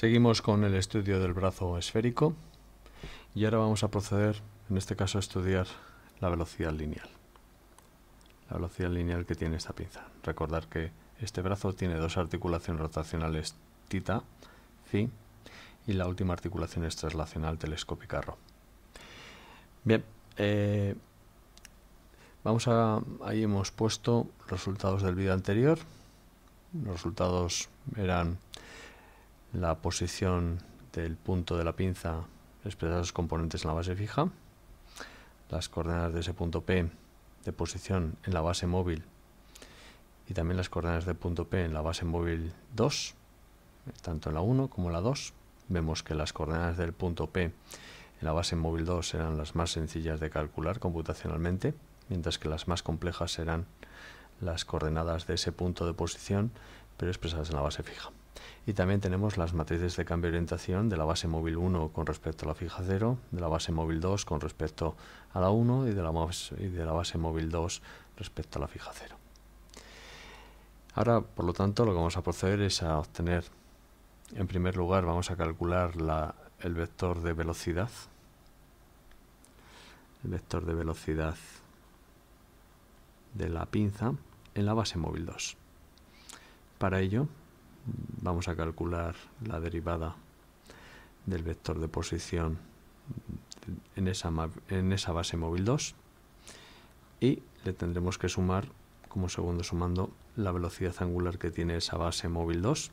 Seguimos con el estudio del brazo esférico y ahora vamos a proceder, en este caso, a estudiar la velocidad lineal. La velocidad lineal que tiene esta pinza. Recordar que este brazo tiene dos articulaciones rotacionales tita, phi, y la última articulación es traslacional telescópica rho. Bien, eh, vamos a, ahí hemos puesto resultados del vídeo anterior. Los resultados eran la posición del punto de la pinza en sus componentes en la base fija, las coordenadas de ese punto P de posición en la base móvil y también las coordenadas de punto P en la base móvil 2, tanto en la 1 como en la 2. Vemos que las coordenadas del punto P en la base móvil 2 serán las más sencillas de calcular computacionalmente, mientras que las más complejas serán las coordenadas de ese punto de posición, pero expresadas en la base fija. Y también tenemos las matrices de cambio de orientación de la base móvil 1 con respecto a la fija 0, de la base móvil 2 con respecto a la 1 y de la, base móvil 2 respecto a la fija 0. Ahora, por lo tanto, lo que vamos a proceder es a obtener, en primer lugar, vamos a calcular el vector de velocidad. El vector de velocidad de la pinza en la base móvil 2. Para ello vamos a calcular la derivada del vector de posición en esa, base móvil 2 y le tendremos que sumar como segundo sumando la velocidad angular que tiene esa base móvil 2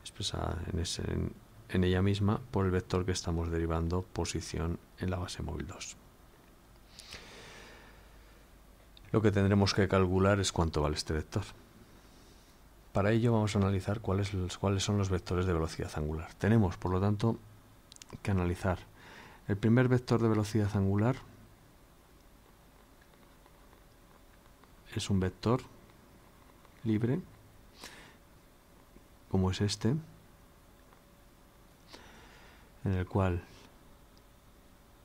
expresada en, en ella misma por el vector que estamos derivando posición en la base móvil 2. Lo que tendremos que calcular es cuánto vale este vector. Para ello vamos a analizar cuáles, cuáles son los vectores de velocidad angular. Tenemos, por lo tanto, que analizar el primer vector de velocidad angular es un vector libre, como es este, en el cual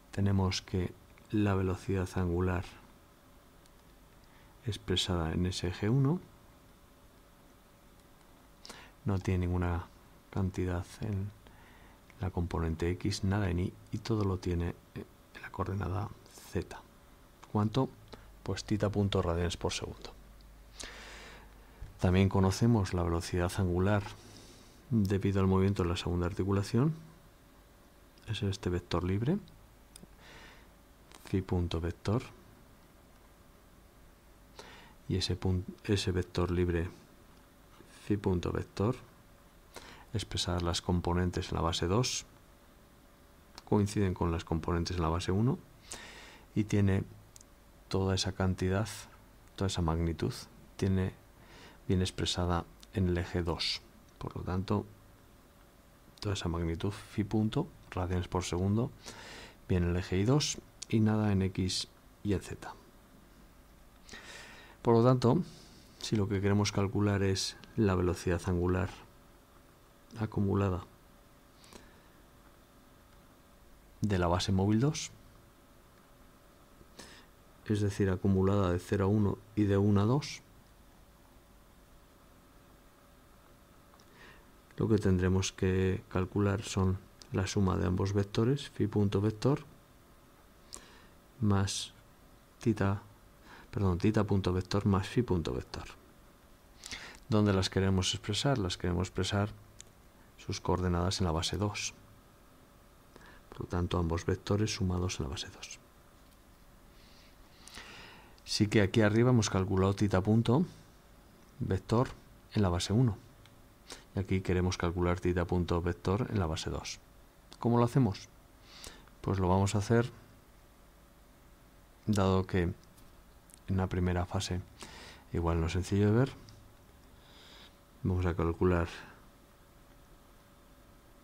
tenemos que la velocidad angular expresada en SG1 no tiene ninguna cantidad en la componente x, nada en y, y todo lo tiene en la coordenada z. ¿Cuánto? Pues radianes por segundo. También conocemos la velocidad angular debido al movimiento de la segunda articulación. Es este vector libre, phi punto vector. Y ese, punto, ese vector libre punto vector... expresar las componentes en la base 2, coinciden con las componentes en la base 1 y tiene toda esa cantidad, toda esa magnitud, tiene bien expresada en el eje 2. Por lo tanto, toda esa magnitud fi punto, radianes por segundo, viene en el eje I2 y nada en X y en Z. Por lo tanto, si lo que queremos calcular es la velocidad angular acumulada de la base móvil 2, es decir, acumulada de 0 a 1 y de 1 a 2, lo que tendremos que calcular son la suma de ambos vectores, phi punto vector, más tita perdón, vector más punto vector, ¿Dónde las queremos expresar? Las queremos expresar sus coordenadas en la base 2. Por lo tanto, ambos vectores sumados en la base 2. Sí que aquí arriba hemos calculado tita punto vector en la base 1. Y aquí queremos calcular tita punto vector en la base 2. ¿Cómo lo hacemos? Pues lo vamos a hacer dado que en la primera fase. Igual no sencillo de ver. Vamos a calcular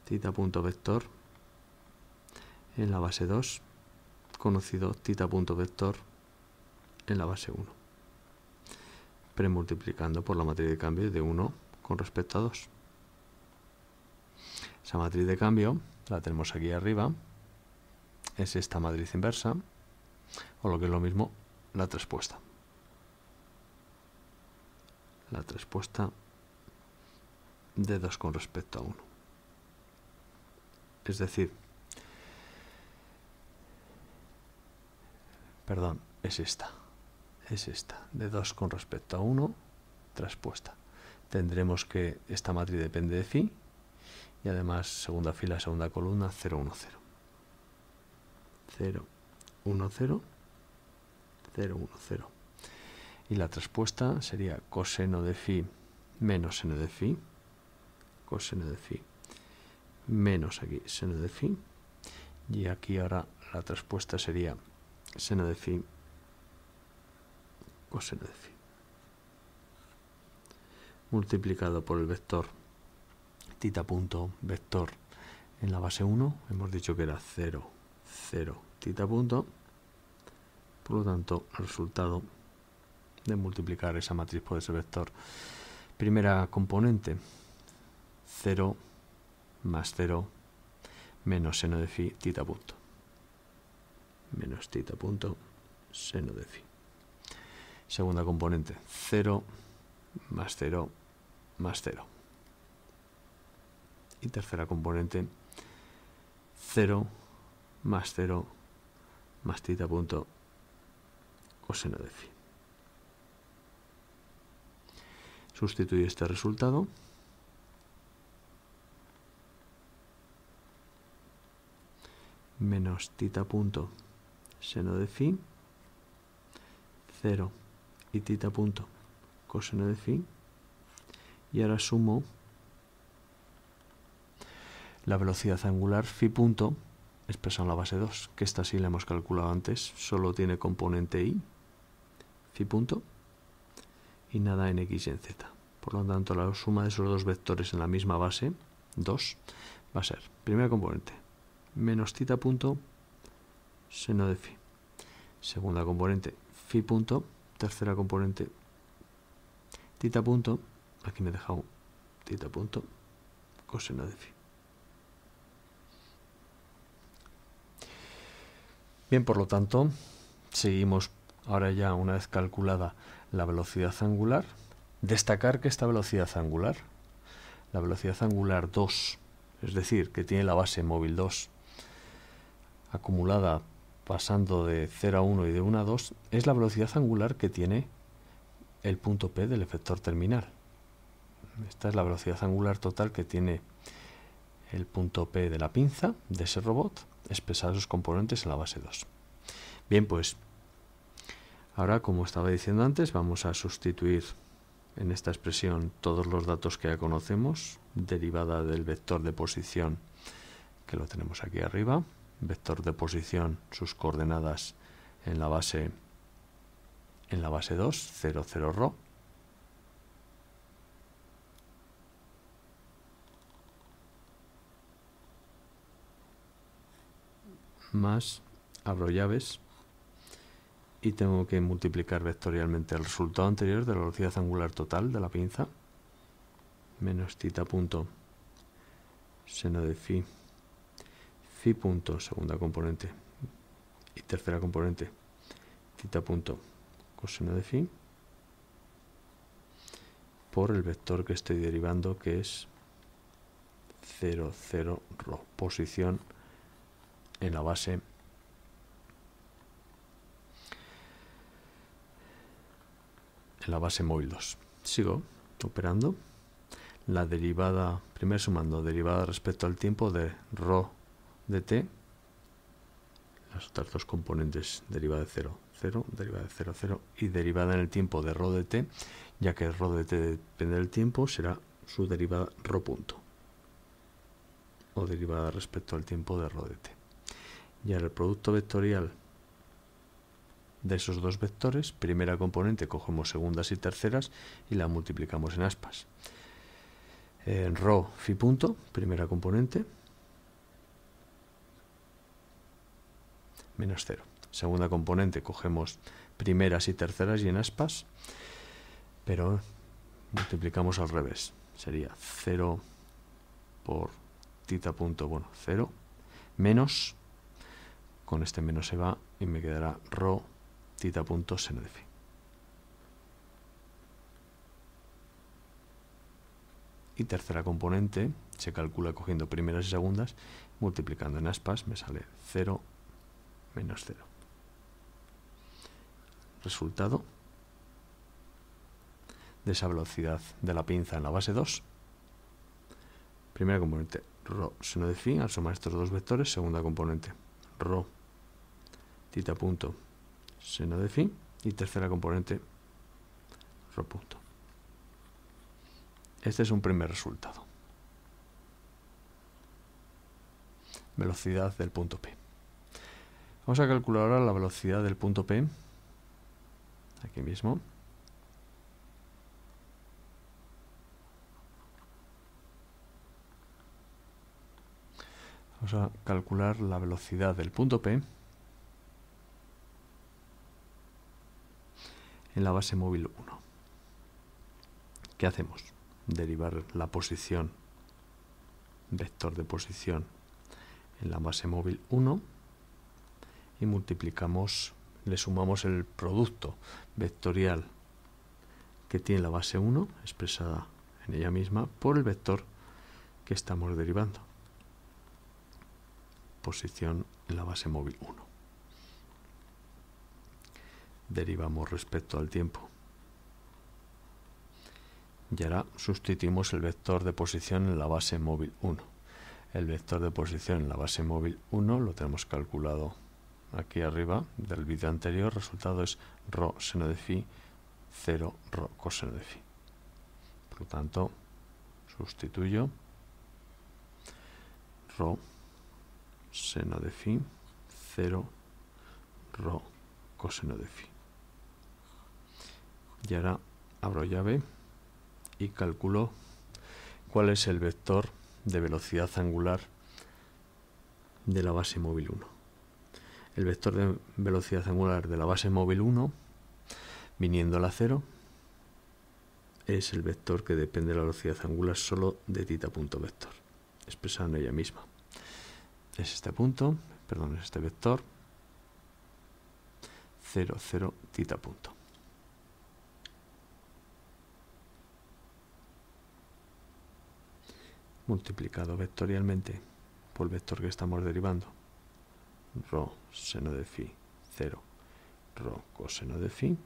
tita punto vector en la base 2, conocido tita punto vector en la base 1, premultiplicando por la matriz de cambio de 1 con respecto a 2. Esa matriz de cambio la tenemos aquí arriba, es esta matriz inversa, o lo que es lo mismo, la respuesta. La respuesta de 2 con respecto a 1. Es decir, perdón, es esta. Es esta, de 2 con respecto a 1, traspuesta. Tendremos que esta matriz depende de phi y además segunda fila, segunda columna, 0, 1, 0. 0, 1, 0 0, 1, 0. Y la traspuesta sería coseno de phi menos seno de phi, coseno de phi menos aquí seno de phi. Y aquí ahora la traspuesta sería seno de phi coseno de phi. Multiplicado por el vector tita punto vector en la base 1, hemos dicho que era 0, 0, tita punto por lo tanto, el resultado de multiplicar esa matriz por ese vector. Primera componente, 0 más 0 menos seno de phi tita punto. Menos tita punto seno de phi. Segunda componente, 0 más 0 más 0. Y tercera componente, 0 más 0 más tita punto pues seno de phi. Sustituyo este resultado. Menos tita punto seno de phi. 0 y tita punto coseno de phi. Y ahora sumo la velocidad angular phi punto expresa en la base 2, que esta sí la hemos calculado antes, solo tiene componente i, phi punto y nada en x y en z. Por lo tanto, la suma de esos dos vectores en la misma base, dos va a ser, primera componente, menos tita punto seno de phi. Segunda componente, phi punto. Tercera componente, tita punto. Aquí me he dejado tita punto coseno de phi. Bien, por lo tanto, seguimos ahora ya una vez calculada la velocidad angular, destacar que esta velocidad angular, la velocidad angular 2, es decir, que tiene la base móvil 2 acumulada pasando de 0 a 1 y de 1 a 2, es la velocidad angular que tiene el punto P del efector terminal. Esta es la velocidad angular total que tiene el punto P de la pinza de ese robot expresada sus componentes en la base 2. Bien, pues Ahora, como estaba diciendo antes, vamos a sustituir en esta expresión todos los datos que ya conocemos, derivada del vector de posición, que lo tenemos aquí arriba, vector de posición, sus coordenadas en la base en la base 2, 0, 0, ro. más abro llaves y tengo que multiplicar vectorialmente el resultado anterior de la velocidad angular total de la pinza menos tita punto seno de phi phi punto segunda componente y tercera componente tita punto coseno de phi por el vector que estoy derivando que es 0 0 posición en la base en la base móvil 2. Sigo operando la derivada, primero sumando derivada respecto al tiempo de ro de t, las otras dos componentes, derivada de 0, 0, derivada de 0, 0 y derivada en el tiempo de ρ de t, ya que ρ de t depende del tiempo, será su derivada ρ punto, o derivada respecto al tiempo de ρ de t. Y ahora el producto vectorial de esos dos vectores, primera componente cogemos segundas y terceras y la multiplicamos en aspas. En eh, rho fi punto, primera componente, menos cero. Segunda componente cogemos primeras y terceras y en aspas, pero multiplicamos al revés. Sería 0 por tita punto, bueno, 0 menos, con este menos se va y me quedará rho phi. Y tercera componente se calcula cogiendo primeras y segundas, multiplicando en aspas, me sale 0 menos 0. Resultado de esa velocidad de la pinza en la base 2. Primera componente, ro seno de phi, al sumar estos dos vectores. Segunda componente, ro tita punto seno de fin y tercera componente punto Este es un primer resultado. Velocidad del punto P. Vamos a calcular ahora la velocidad del punto P. Aquí mismo. Vamos a calcular la velocidad del punto P en la base móvil 1. ¿Qué hacemos? Derivar la posición, vector de posición, en la base móvil 1 y multiplicamos, le sumamos el producto vectorial que tiene la base 1, expresada en ella misma, por el vector que estamos derivando. Posición en la base móvil 1 derivamos respecto al tiempo. Y ahora sustituimos el vector de posición en la base móvil 1. El vector de posición en la base móvil 1 lo tenemos calculado aquí arriba del vídeo anterior. El resultado es ρ seno de phi 0 ρ coseno de phi. Por lo tanto, sustituyo ρ seno de phi 0 ρ coseno de phi y ahora abro llave y calculo cuál es el vector de velocidad angular de la base móvil 1. El vector de velocidad angular de la base móvil 1, viniendo a la 0, es el vector que depende de la velocidad angular solo de tita punto vector, en ella misma. Es este punto, perdón, es este vector, 0, 0, tita punto. multiplicado vectorialmente por el vector que estamos derivando. Rho seno de phi 0, Rho coseno de phi.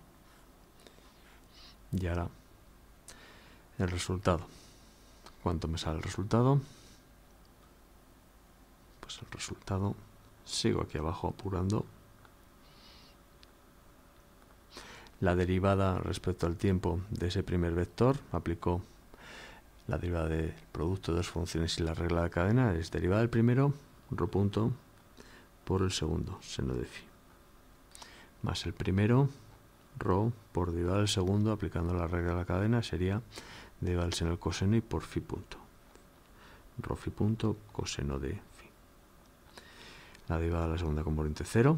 Y ahora el resultado. ¿Cuánto me sale el resultado? Pues el resultado, sigo aquí abajo apurando. La derivada respecto al tiempo de ese primer vector aplicó la derivada del producto de dos funciones y la regla de cadena es derivada del primero, rho punto, por el segundo, seno de phi, más el primero, rho, por derivada del segundo, aplicando la regla de la cadena, sería derivada del seno del coseno y por phi punto, rho phi punto, coseno de phi. La derivada de la segunda componente cero.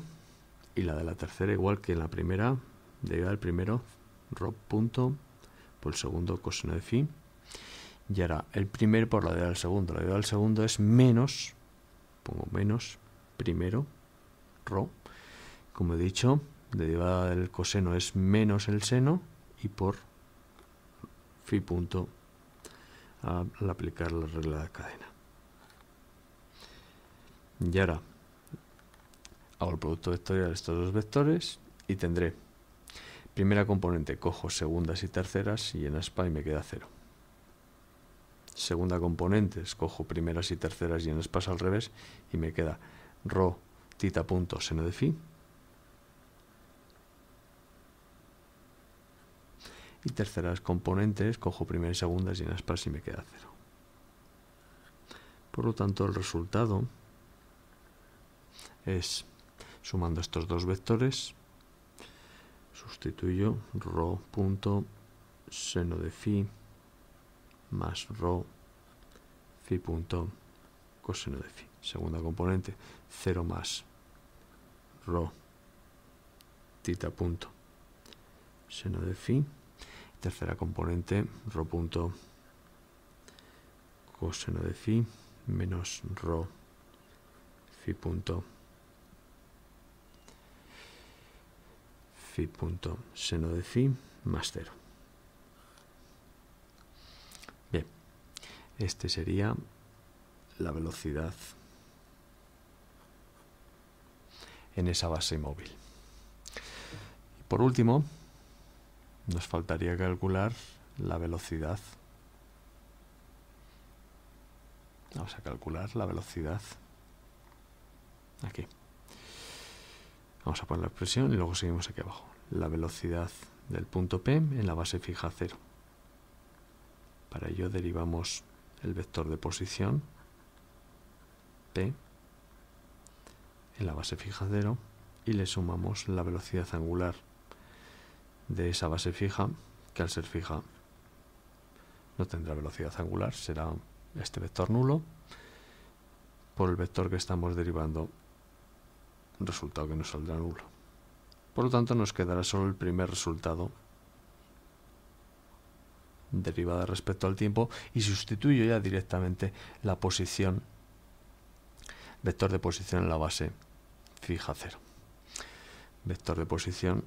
y la de la tercera igual que en la primera, derivada del primero, rho punto, por el segundo, coseno de phi, y ahora el primer por la de del segundo. La de al segundo es menos, pongo menos, primero, rho. Como he dicho, derivada del coseno es menos el seno y por phi punto al aplicar la regla de cadena. Y ahora hago el producto vectorial de estos dos vectores y tendré primera componente cojo segundas y terceras y en aspa y me queda cero segunda componente, escojo primeras y terceras y en espacio al revés y me queda rho tita punto seno de phi. Y terceras componentes, cojo primera y segunda y en las y me queda cero. Por lo tanto, el resultado es, sumando estos dos vectores, sustituyo rho punto seno de phi más rho phi punto coseno de phi. Segunda componente, cero más rho tita punto seno de phi. Tercera componente, rho punto coseno de phi menos rho phi punto phi punto seno de phi más cero. Este sería la velocidad en esa base móvil. Por último, nos faltaría calcular la velocidad. Vamos a calcular la velocidad aquí. Vamos a poner la expresión y luego seguimos aquí abajo. La velocidad del punto P en la base fija 0. Para ello derivamos el vector de posición P en la base fija 0 y le sumamos la velocidad angular de esa base fija que al ser fija no tendrá velocidad angular, será este vector nulo por el vector que estamos derivando, resultado que nos saldrá nulo. Por lo tanto, nos quedará solo el primer resultado derivada respecto al tiempo y sustituyo ya directamente la posición, vector de posición en la base fija cero. Vector de posición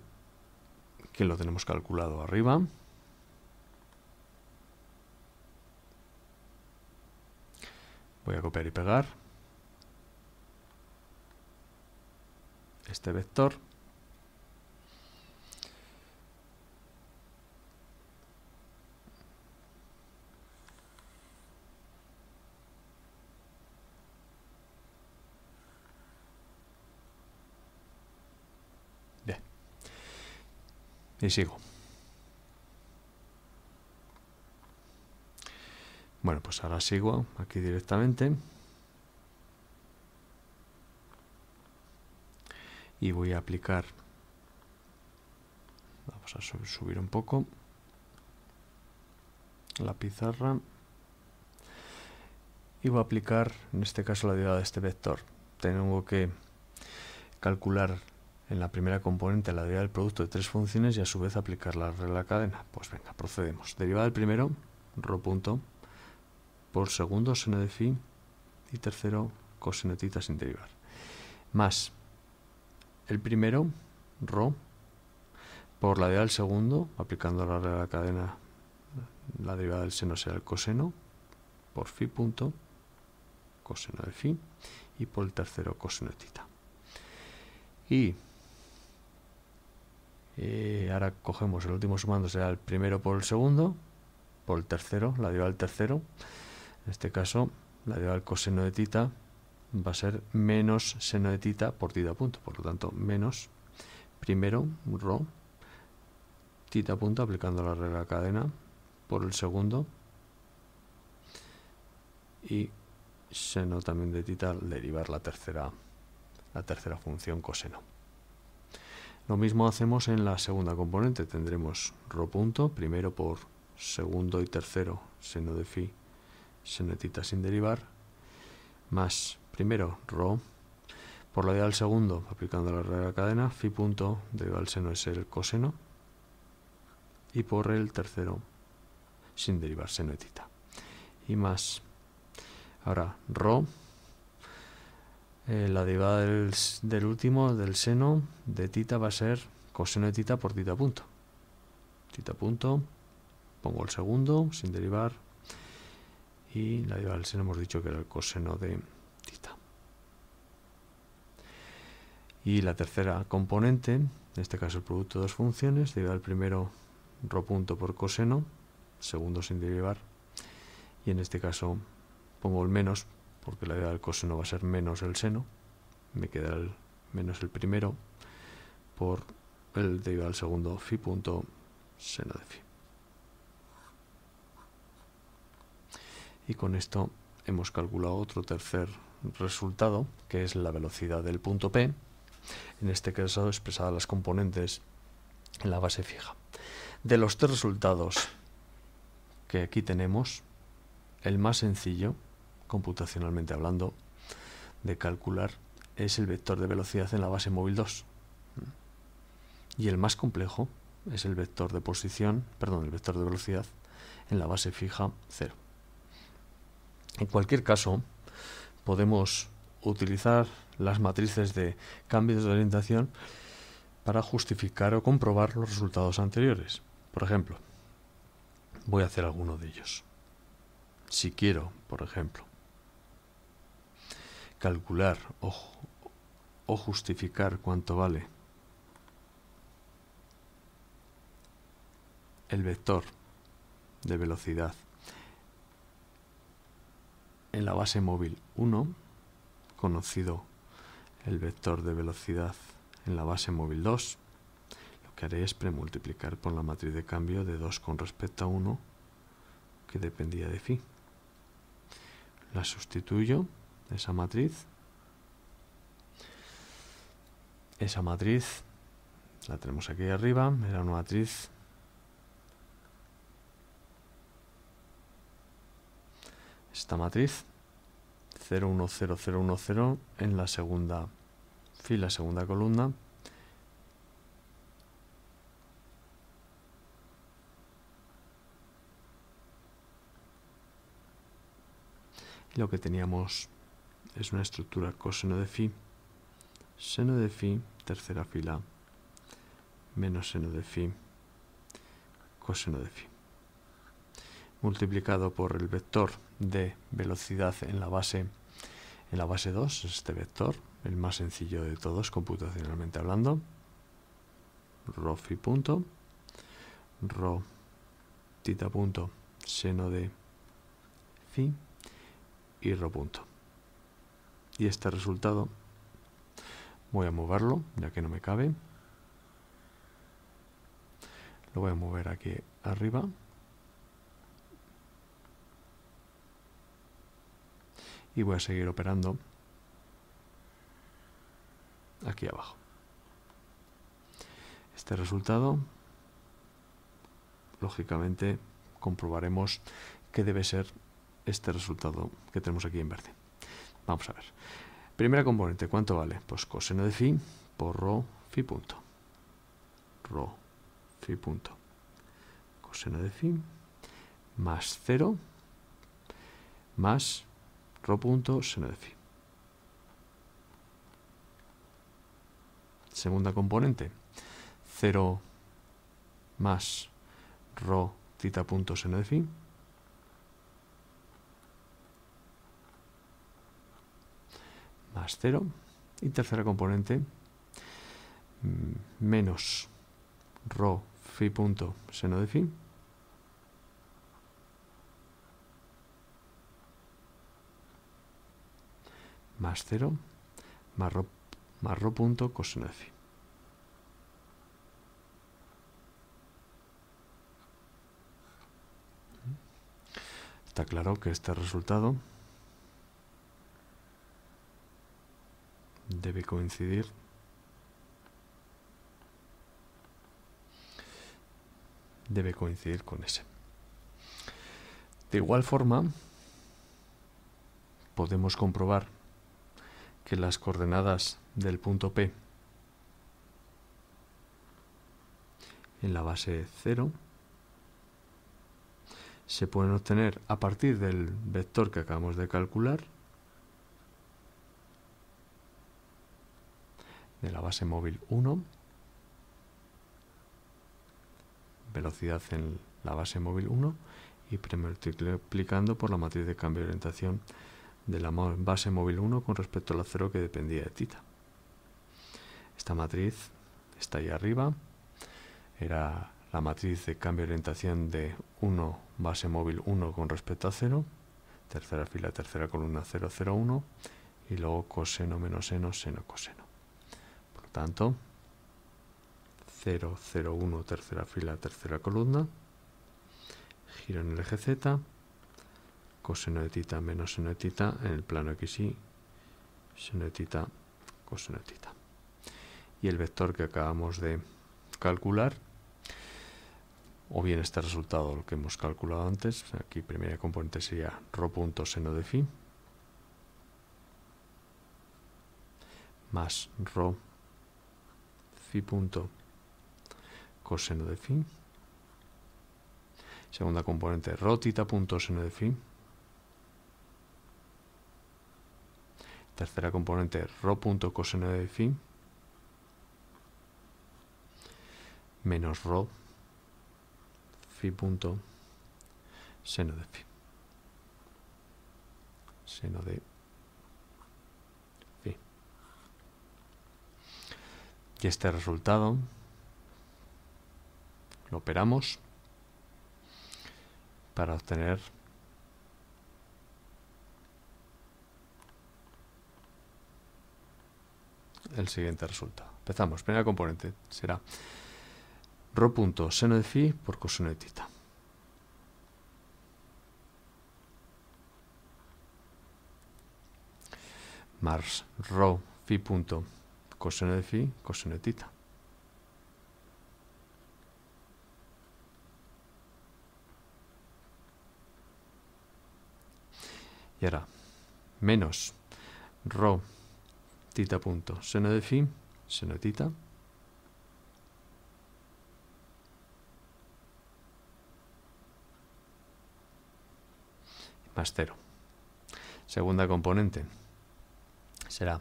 que lo tenemos calculado arriba. Voy a copiar y pegar este vector. Y sigo. Bueno, pues ahora sigo aquí directamente. Y voy a aplicar. Vamos a subir un poco la pizarra. Y voy a aplicar, en este caso, la derivada de este vector. Tengo que calcular en la primera componente la derivada del producto de tres funciones y a su vez aplicar la regla de la cadena. Pues venga, procedemos. Derivada del primero, rho punto, por segundo seno de phi y tercero coseno tita sin derivar. Más el primero, rho, por la derivada del segundo, aplicando la regla de la cadena, la derivada del seno será el coseno, por phi punto, coseno de phi, y por el tercero coseno de tita. Y y ahora cogemos el último sumando, será el primero por el segundo, por el tercero, la dio al tercero. En este caso, la dio al coseno de tita va a ser menos seno de tita por tita punto. Por lo tanto, menos primero, rho, tita punto, aplicando la regla cadena, por el segundo. Y seno también de tita derivar la tercera, la tercera función coseno. Lo mismo hacemos en la segunda componente, tendremos ro punto, primero por segundo y tercero seno de fi, seno de tita sin derivar, más primero ρ, por la idea del segundo, aplicando la regla de la cadena, fi punto, de del seno es el coseno, y por el tercero sin derivar seno de tita. Y más, ahora ro, eh, la derivada del, último, del seno de tita va a ser coseno de tita por tita punto. Tita punto, pongo el segundo sin derivar y la derivada del seno hemos dicho que era el coseno de tita. Y la tercera componente, en este caso el producto de dos funciones, derivada del primero ro punto por coseno, segundo sin derivar, y en este caso pongo el menos porque la idea del coseno va a ser menos el seno, me queda menos el primero por el derivado al segundo phi punto seno de phi. Y con esto hemos calculado otro tercer resultado, que es la velocidad del punto P, en este caso expresada las componentes en la base fija. De los tres resultados que aquí tenemos, el más sencillo computacionalmente hablando, de calcular, es el vector de velocidad en la base móvil 2. Y el más complejo es el vector de posición, perdón, el vector de velocidad en la base fija 0. En cualquier caso, podemos utilizar las matrices de cambios de orientación para justificar o comprobar los resultados anteriores. Por ejemplo, voy a hacer alguno de ellos. Si quiero, por ejemplo, calcular o, o justificar cuánto vale. El vector de velocidad en la base móvil 1, conocido el vector de velocidad en la base móvil 2, lo que haré es premultiplicar por la matriz de cambio de 2 con respecto a 1 que dependía de phi. La sustituyo esa matriz. Esa matriz la tenemos aquí arriba, era una matriz esta matriz 010010 en la segunda fila, segunda columna. lo que teníamos es una estructura coseno de phi, seno de phi, tercera fila, menos seno de phi, coseno de phi, multiplicado por el vector de velocidad en la base en la base 2, este vector, el más sencillo de todos computacionalmente hablando, rho phi punto, rho tita punto, seno de phi y rho punto y este resultado voy a moverlo ya que no me cabe lo voy a mover aquí arriba y voy a seguir operando aquí abajo este resultado lógicamente comprobaremos que debe ser este resultado que tenemos aquí en verde Vamos a ver. Primera componente, ¿cuánto vale? Pues coseno de phi por rho phi punto. Rho phi punto. Coseno de phi más 0 más rho punto seno de phi. Segunda componente, 0 más rho tita punto seno de phi más cero Y tercera componente, mm, menos ro fi punto seno de phi. Más cero más rho, punto coseno de phi. Está claro que este resultado debe coincidir debe coincidir con ese de igual forma podemos comprobar que las coordenadas del punto P en la base 0 se pueden obtener a partir del vector que acabamos de calcular de la base móvil 1, velocidad en la base móvil 1 y multiplicando por la matriz de cambio de orientación de la base móvil 1 con respecto a la 0 que dependía de tita. Esta matriz está ahí arriba, era la matriz de cambio de orientación de 1 base móvil 1 con respecto a 0, tercera fila, tercera columna 0, 0, 1 y luego coseno menos seno, seno, coseno tanto, 0, 0, 1, tercera fila, tercera columna, giro en el eje Z, coseno de tita menos seno de tita en el plano XY, seno de tita, coseno de tita. Y el vector que acabamos de calcular, o bien este resultado, lo que hemos calculado antes, aquí primera componente sería rho punto seno de phi, más rho phi punto coseno de phi. Segunda componente, rotita punto seno de phi. Tercera componente, rho punto coseno de phi. Menos rho phi punto seno de phi. Seno de Y este resultado lo operamos para obtener el siguiente resultado. Empezamos. Primera componente será rho punto seno de phi por coseno de tita. Más rho phi punto coseno de fi, coseno de tita. Y ahora, menos ro tita punto seno de fi, seno de tita. Más cero. Segunda componente será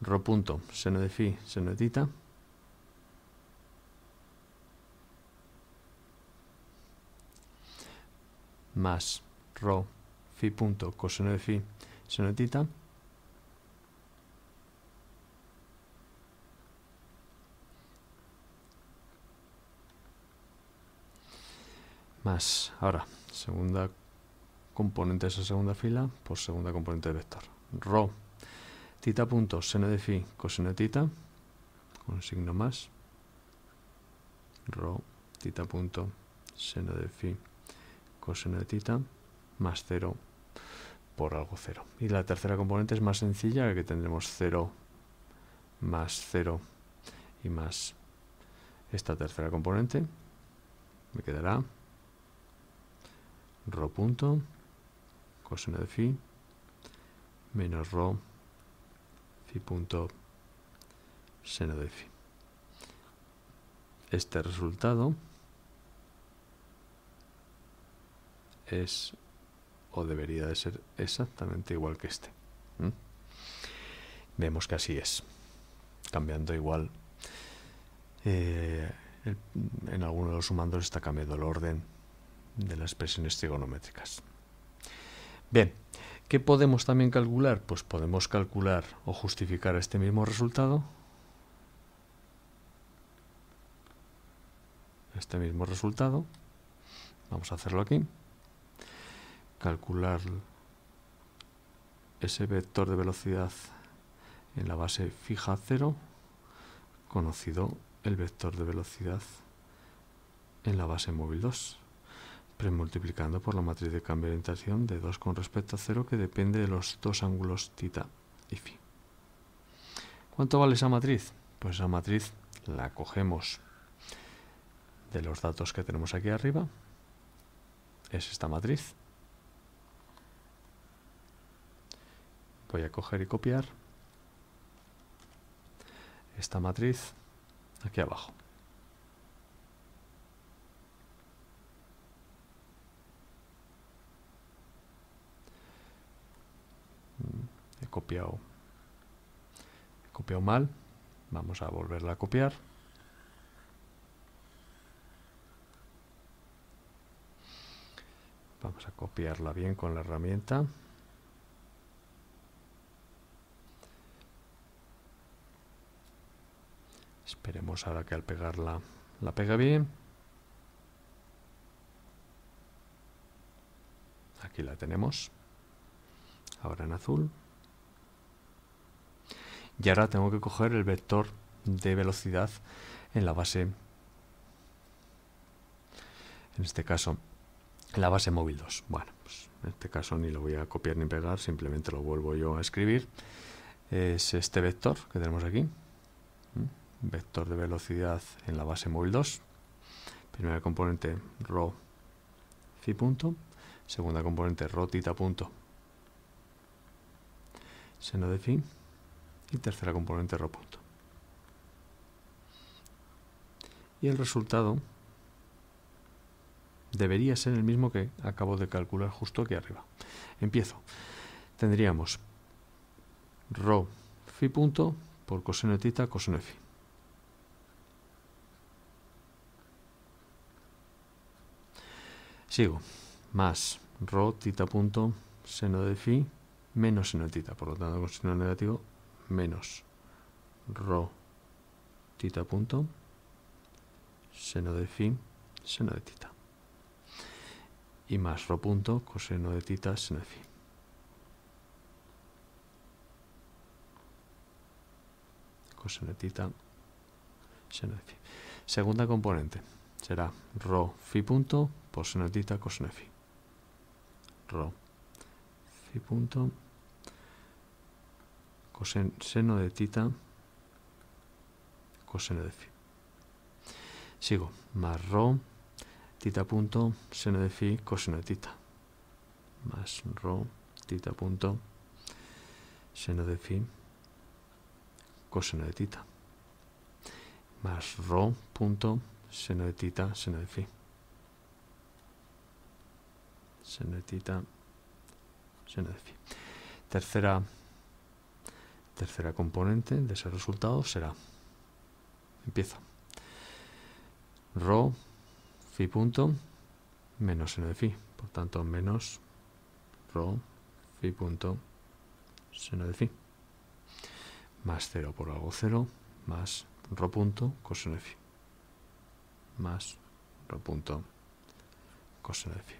Ro punto, seno de fi, seno de tita. Más ro fi punto coseno de fi seno de tita. Más, ahora, segunda componente de esa segunda fila por segunda componente de vector. ro Tita punto seno de phi coseno de tita, con signo más, rho tita punto seno de phi coseno de tita más cero por algo cero Y la tercera componente es más sencilla, que tendremos cero más cero y más esta tercera componente. Me quedará rho punto coseno de phi menos rho punto seno de fi Este resultado es o debería de ser exactamente igual que este. Vemos que así es, cambiando igual. Eh, en alguno de los sumandos está cambiando el orden de las expresiones trigonométricas. Bien, ¿Qué podemos también calcular? Pues podemos calcular o justificar este mismo resultado. Este mismo resultado. Vamos a hacerlo aquí. Calcular ese vector de velocidad en la base fija 0, conocido el vector de velocidad en la base móvil 2 premultiplicando por la matriz de cambio de orientación de 2 con respecto a 0 que depende de los dos ángulos tita y phi. ¿Cuánto vale esa matriz? Pues esa matriz la cogemos de los datos que tenemos aquí arriba. Es esta matriz. Voy a coger y copiar esta matriz aquí abajo. copiado, mal. Vamos a volverla a copiar. Vamos a copiarla bien con la herramienta. Esperemos ahora que al pegarla la pega bien. Aquí la tenemos. Ahora en azul y ahora tengo que coger el vector de velocidad en la base en este caso en la base móvil 2 bueno pues, en este caso ni lo voy a copiar ni pegar simplemente lo vuelvo yo a escribir es este vector que tenemos aquí vector de velocidad en la base móvil 2 primera componente rho phi punto segunda componente rho tita punto seno de phi y tercera componente rho punto. Y el resultado debería ser el mismo que acabo de calcular justo aquí arriba. Empiezo. Tendríamos ...ro fi punto por coseno de tita coseno de phi. Sigo. Más rho tita punto seno de fi, menos seno de tita. Por lo tanto, con seno negativo menos rho tita punto seno de phi seno de tita y más rho punto coseno de tita seno de phi. Coseno de tita seno de phi. Segunda componente será rho fi punto por seno de tita coseno de phi. Rho phi punto coseno de tita, coseno de fi. Sigo, más ro tita punto, seno de fi. coseno de tita. Más rho, tita punto, seno de fi. coseno de tita. Más ro, punto, seno de tita, seno de fi. Seno de tita, seno de fi. Tercera tercera componente de ese resultado será, empieza, rho phi punto menos seno de phi, por tanto menos rho phi punto seno de phi, más 0 por algo cero más rho punto coseno de phi, más rho punto coseno de phi.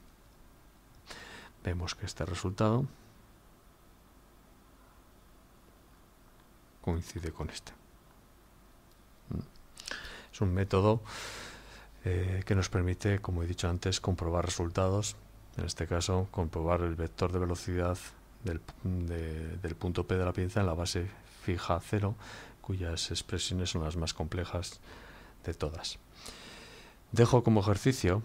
Vemos que este resultado coincide con esta. Mm. Es un método eh, que nos permite, como he dicho antes, comprobar resultados, en este caso comprobar el vector de velocidad del, punto P de la pieza en la base fija 0, cuyas expresiones son las más complejas de todas. Dejo como ejercicio,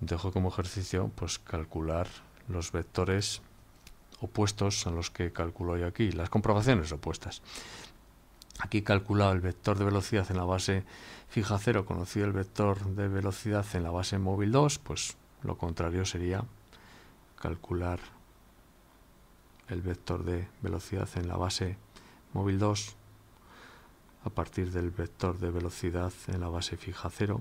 dejo como ejercicio, pues calcular los vectores opuestos son los que calculo yo aquí, las comprobaciones opuestas. Aquí calculado el vector de velocidad en la base fija 0, conocido el vector de velocidad en la base móvil 2, pues lo contrario sería calcular el vector de velocidad en la base móvil 2 a partir del vector de velocidad en la base fija 0,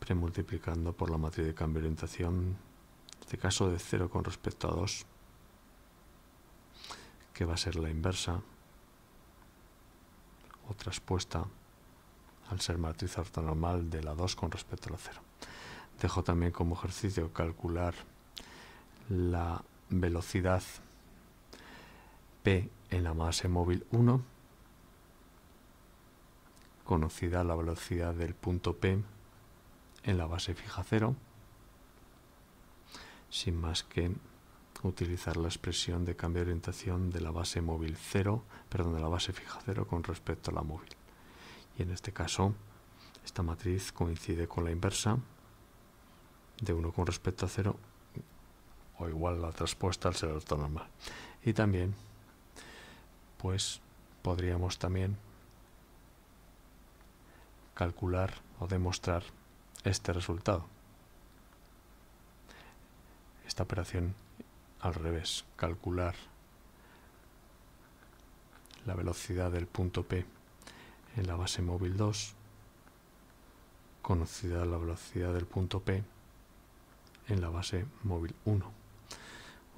premultiplicando por la matriz de cambio de orientación, en este caso de 0 con respecto a 2, que va a ser la inversa o traspuesta al ser matriz ortonormal de la 2 con respecto a la 0. Dejo también como ejercicio calcular la velocidad P en la base móvil 1, conocida la velocidad del punto P en la base fija 0, sin más que utilizar la expresión de cambio de orientación de la base móvil 0, perdón, la base fija 0 con respecto a la móvil. Y en este caso, esta matriz coincide con la inversa de 1 con respecto a 0 o igual la traspuesta al ser ortonormal. Y también, pues podríamos también calcular o demostrar este resultado. Esta operación al revés, calcular la velocidad del punto P en la base móvil 2, conocida la velocidad del punto P en la base móvil 1,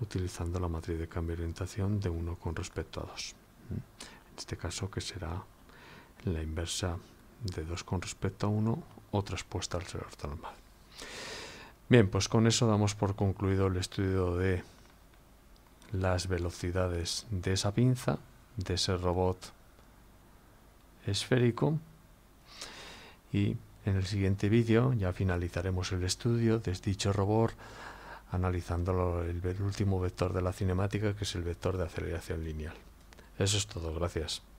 utilizando la matriz de cambio de orientación de 1 con respecto a 2. En este caso que será la inversa de 2 con respecto a 1 o traspuesta al ser normal. Bien, pues con eso damos por concluido el estudio de las velocidades de esa pinza, de ese robot esférico. Y en el siguiente vídeo ya finalizaremos el estudio de dicho robot analizando el, último vector de la cinemática que es el vector de aceleración lineal. Eso es todo, gracias.